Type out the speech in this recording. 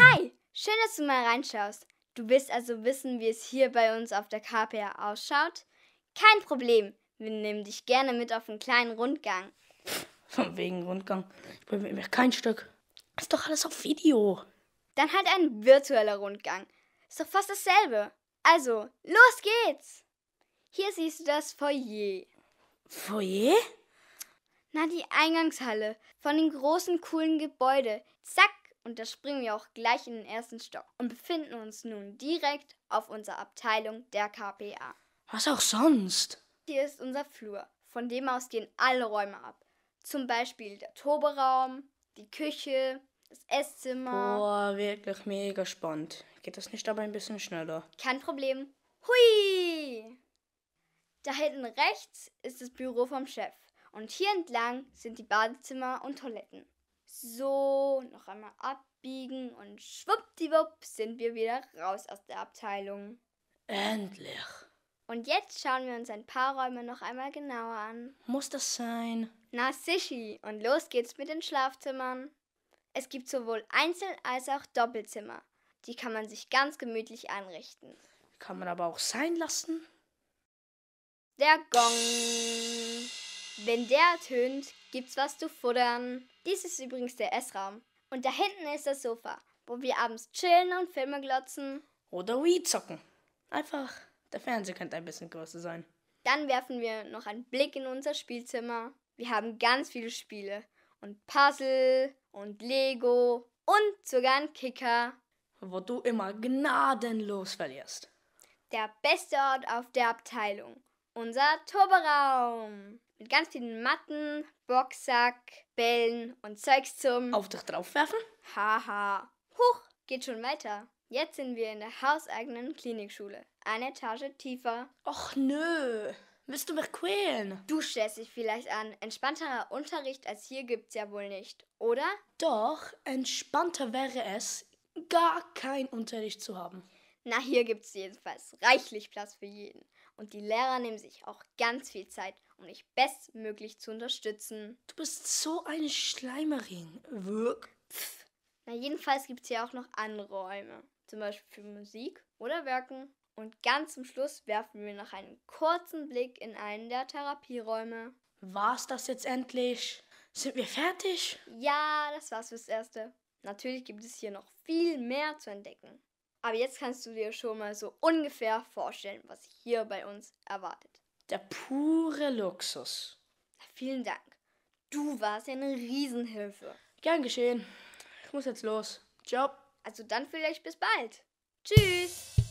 Hi, schön, dass du mal reinschaust. Du willst also wissen, wie es hier bei uns auf der KPA ausschaut? Kein Problem, wir nehmen dich gerne mit auf einen kleinen Rundgang. Von wegen Rundgang. Ich bin mir kein Stück. Ist doch alles auf Video. Dann halt ein virtueller Rundgang. Ist doch fast dasselbe. Also, los geht's! Hier siehst du das Foyer. Foyer? Na, die Eingangshalle von dem großen, coolen Gebäude. Zack! Und da springen wir auch gleich in den ersten Stock und befinden uns nun direkt auf unserer Abteilung der KPA. Was auch sonst? Hier ist unser Flur. Von dem aus gehen alle Räume ab. Zum Beispiel der Toberaum, die Küche, das Esszimmer. Boah, wirklich mega spannend. Geht das nicht aber ein bisschen schneller? Kein Problem. Hui! Da hinten rechts ist das Büro vom Chef. Und hier entlang sind die Badezimmer und Toiletten. So, noch einmal abbiegen und schwuppdiwupp sind wir wieder raus aus der Abteilung. Endlich. Und jetzt schauen wir uns ein paar Räume noch einmal genauer an. Muss das sein? Na Sishi, und los geht's mit den Schlafzimmern. Es gibt sowohl Einzel- als auch Doppelzimmer. Die kann man sich ganz gemütlich einrichten. Kann man aber auch sein lassen. Der Gong. Wenn der ertönt, gibt's was zu futtern. Dies ist übrigens der Essraum. Und da hinten ist das Sofa, wo wir abends chillen und Filme glotzen. Oder Wii zocken. Einfach, der Fernseher könnte ein bisschen größer sein. Dann werfen wir noch einen Blick in unser Spielzimmer. Wir haben ganz viele Spiele. Und Puzzle und Lego und sogar einen Kicker. Wo du immer gnadenlos verlierst. Der beste Ort auf der Abteilung unser Turberaum. Mit ganz vielen Matten, Boxsack, Bällen und Zeugs zum Auf dich draufwerfen. Haha. Huch, geht schon weiter. Jetzt sind wir in der hauseigenen Klinikschule. Eine Etage tiefer. Och nö. Willst du mich quälen? Du stellst dich vielleicht an. Entspannterer Unterricht als hier gibt's ja wohl nicht, oder? Doch, entspannter wäre es, gar keinen Unterricht zu haben. Na, hier gibt's jedenfalls reichlich Platz für jeden und die Lehrer nehmen sich auch ganz viel Zeit, um dich bestmöglich zu unterstützen. Du bist so eine Schleimerin. Wirk. Pff. Na, jedenfalls gibt es hier auch noch andere Räume. Zum Beispiel für Musik oder Werken. Und ganz zum Schluss werfen wir noch einen kurzen Blick in einen der Therapieräume. War's das jetzt endlich? Sind wir fertig? Ja, das war's fürs Erste. Natürlich gibt es hier noch viel mehr zu entdecken. Aber jetzt kannst du dir schon mal so ungefähr vorstellen, was hier bei uns erwartet. Der pure Luxus. Vielen Dank. Du warst ja eine Riesenhilfe. Gern geschehen. Ich muss jetzt los. Ciao. Also dann vielleicht bis bald. Tschüss.